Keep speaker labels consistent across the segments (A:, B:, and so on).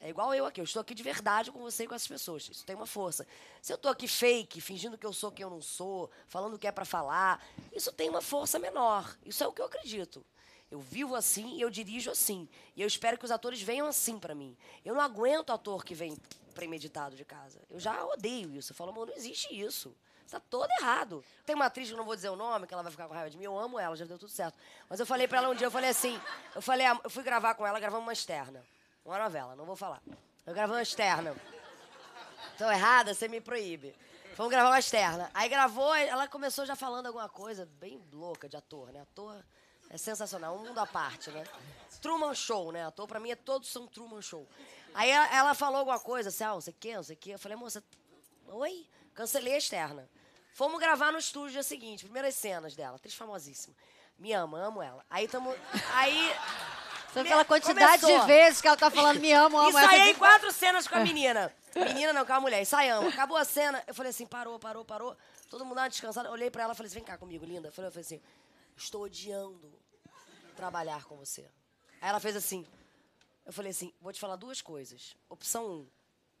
A: É igual eu aqui, eu estou aqui de verdade com você e com essas pessoas. Isso tem uma força. Se eu estou aqui fake, fingindo que eu sou quem eu não sou, falando o que é para falar, isso tem uma força menor. Isso é o que eu acredito. Eu vivo assim e eu dirijo assim. E eu espero que os atores venham assim para mim. Eu não aguento ator que vem premeditado de casa. Eu já odeio isso. Eu falo, amor, não existe isso. Está todo errado. Tem uma atriz que eu não vou dizer o nome, que ela vai ficar com raiva de mim. Eu amo ela, já deu tudo certo. Mas eu falei para ela um dia, eu falei assim, eu falei, eu fui gravar com ela, gravamos uma externa. Uma novela, não vou falar. Eu gravei uma externa. Tô errada, você me proíbe. Vamos gravar uma externa. Aí gravou, ela começou já falando alguma coisa bem louca de ator, né? Ator é sensacional, um mundo à parte, né? Truman Show, né? Ator pra mim é todos são Truman Show. Aí ela, ela falou alguma coisa, assim, ah, não sei o quê, não sei o quê. Eu falei, moça, oi? Cancelei a externa. Fomos gravar no estúdio dia seguinte, primeiras cenas dela, atriz famosíssima. Me ama, amo ela. Aí tamo. Aí aquela quantidade Começou. de vezes que ela tá falando me amo, amo. Ensaiei essa... quatro cenas com a é. menina. Menina não, com a mulher. Ensaiamos. Acabou a cena, eu falei assim, parou, parou, parou. Todo mundo tava descansado. Olhei pra ela e falei assim, vem cá comigo, linda. Eu falei, eu falei assim, estou odiando trabalhar com você. Aí ela fez assim, eu falei assim, vou te falar duas coisas. Opção um,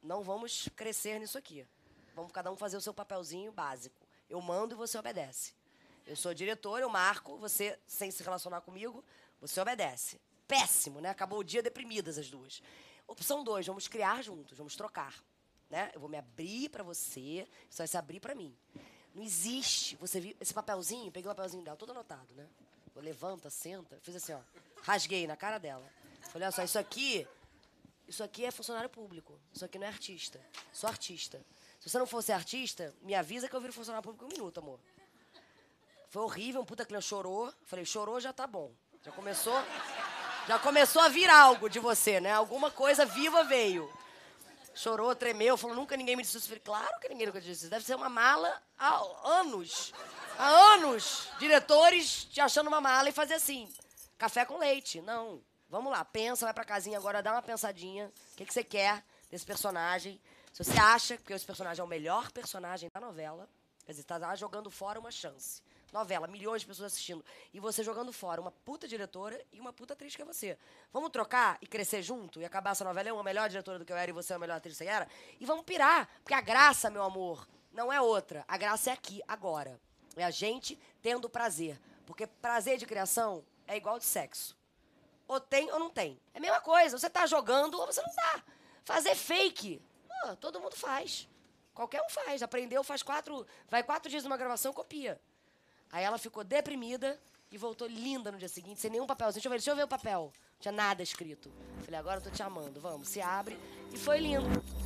A: não vamos crescer nisso aqui. Vamos cada um fazer o seu papelzinho básico. Eu mando e você obedece. Eu sou diretor, eu marco, você, sem se relacionar comigo, você obedece péssimo, né? Acabou o dia deprimidas as duas. Opção dois, vamos criar juntos, vamos trocar, né? Eu vou me abrir para você, só vai se abrir para mim. Não existe, você viu esse papelzinho, peguei o papelzinho dela, todo anotado, né? Eu levanta, senta, fiz assim, ó, rasguei na cara dela. Falei, olha só, isso aqui, isso aqui é funcionário público, isso aqui não é artista, sou artista. Se você não fosse artista, me avisa que eu viro funcionário público em um minuto, amor. Foi horrível, um puta cliente chorou. Falei, chorou, já tá bom. Já começou, já começou a vir algo de você, né? Alguma coisa viva veio. Chorou, tremeu, falou, nunca ninguém me disse isso. falei, claro que ninguém nunca disse isso. Deve ser uma mala há anos. Há anos, diretores te achando uma mala e fazer assim. Café com leite. Não. Vamos lá, pensa, vai pra casinha agora, dá uma pensadinha. O que, que você quer desse personagem? Se você acha que esse personagem é o melhor personagem da novela, Quer dizer, tá jogando fora uma chance. Novela, milhões de pessoas assistindo. E você jogando fora uma puta diretora e uma puta atriz que é você. Vamos trocar e crescer junto e acabar essa novela? Eu uma melhor diretora do que eu era e você é a melhor atriz que você era? E vamos pirar. Porque a graça, meu amor, não é outra. A graça é aqui, agora. É a gente tendo prazer. Porque prazer de criação é igual de sexo. Ou tem ou não tem. É a mesma coisa. Você tá jogando ou você não tá. Fazer fake. todo mundo faz. Qualquer um faz. Aprendeu, faz quatro. Vai quatro dias numa gravação, copia. Aí ela ficou deprimida e voltou linda no dia seguinte, sem nenhum papel. Deixa eu ver, deixa eu ver o papel. Não tinha nada escrito. Falei, agora eu tô te amando, vamos, se abre. E foi lindo.